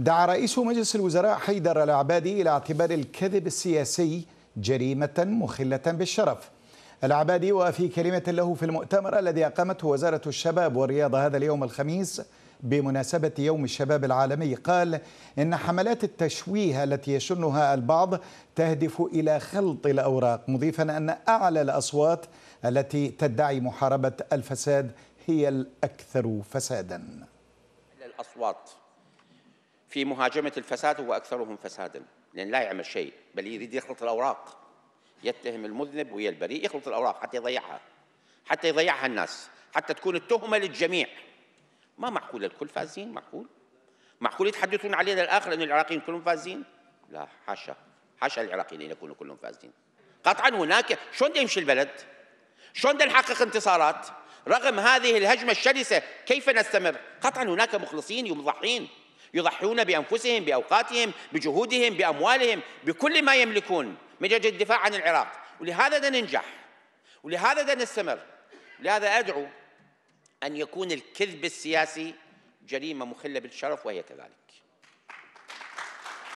دعا رئيس مجلس الوزراء حيدر العبادي إلى اعتبار الكذب السياسي جريمة مخلة بالشرف العبادي وفي كلمة له في المؤتمر الذي أقامته وزارة الشباب والرياضة هذا اليوم الخميس بمناسبة يوم الشباب العالمي قال إن حملات التشويه التي يشنها البعض تهدف إلى خلط الأوراق مضيفا أن أعلى الأصوات التي تدعي محاربة الفساد هي الأكثر فسادا الأصوات في مهاجمة الفساد هو أكثرهم فسادا لأن لا يعمل شيء بل يريد يخلط الأوراق يتهم المذنب ويا البريء يخلط الأوراق حتى يضيعها حتى يضيعها الناس حتى تكون التهمة للجميع ما معقول الكل فازين معقول معقول يتحدثون علينا الآخر أن العراقيين كلهم فازين لا حاشا حاشا العراقيين أن يكونوا كلهم فازين قطعا هناك شلون يمشي البلد شلون نحقق انتصارات رغم هذه الهجمة الشرسة كيف نستمر قطعا هناك مخلصين يمضحين يضحون بأنفسهم بأوقاتهم بجهودهم بأموالهم بكل ما يملكون من أجل الدفاع عن العراق ولهذا دا ننجح ولهذا دا نستمر لهذا أدعو أن يكون الكذب السياسي جريمة مخلة بالشرف وهي كذلك